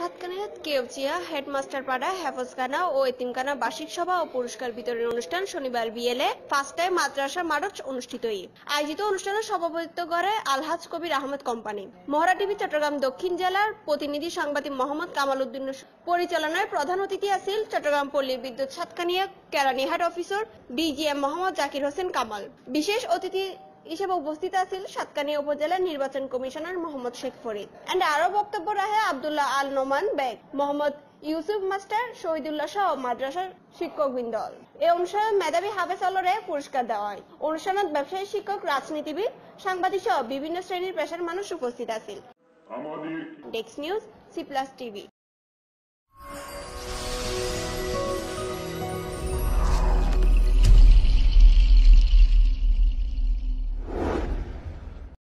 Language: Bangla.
সাতকানিয়া কেউচিয়া হেডমাস্টার পাড়া হেফজখানা ও এতিমখানা বার্ষিক সভা ও পুরস্কার বিতরণ অনুষ্ঠান শনিবার বিয়েলে ফার্স্টায় মাদ্রাসা মারচ অনুষ্ঠিতই আয়োজিত অনুষ্ঠানে সভাপতিত্ব করে আলহাজ কবির আহমেদ কোম্পানি মহড়া টিভি চট্টগ্রাম দক্ষিণ জেলার প্রতিনিধি সাংবাদিক মোহাম্মদ কামাল উদ্দিন পরিচালনায় প্রধান অতিথি আছিল চট্টগ্রাম পল্লীর বিদ্যুৎ সাতকানিয়া কেরানীহাট অফিসার ডিজিএম মোহাম্মদ জাকির হোসেন কামাল বিশেষ অতিথি এসব উপস্থিত আছেন সাতকানিয়া উপজেলা নির্বাচন কমিশনার মোহাম্মদ শেখ ফরিদ এন্ড আরো বক্তব্য রাখে আবদুল্লাহ আল নোমান বেগ মোহাম্মদ ইউসুফ মাস্টার শহীদুল্লাহ সহ মাদ্রাসার শিক্ষকবৃন্দ এই অনুষ্ঠানে মেধাবী হাফেজ আলরে পুরস্কার দেওয়া হয় অনুষ্ঠানত ব্যবসায়ী শিক্ষক রাজনীতিবিদ সাংবাদিক সহ বিভিন্ন শ্রেণীর পেশার মানুষ উপস্থিত আছেন ডেক্স নিউজ সি প্লাস টিভি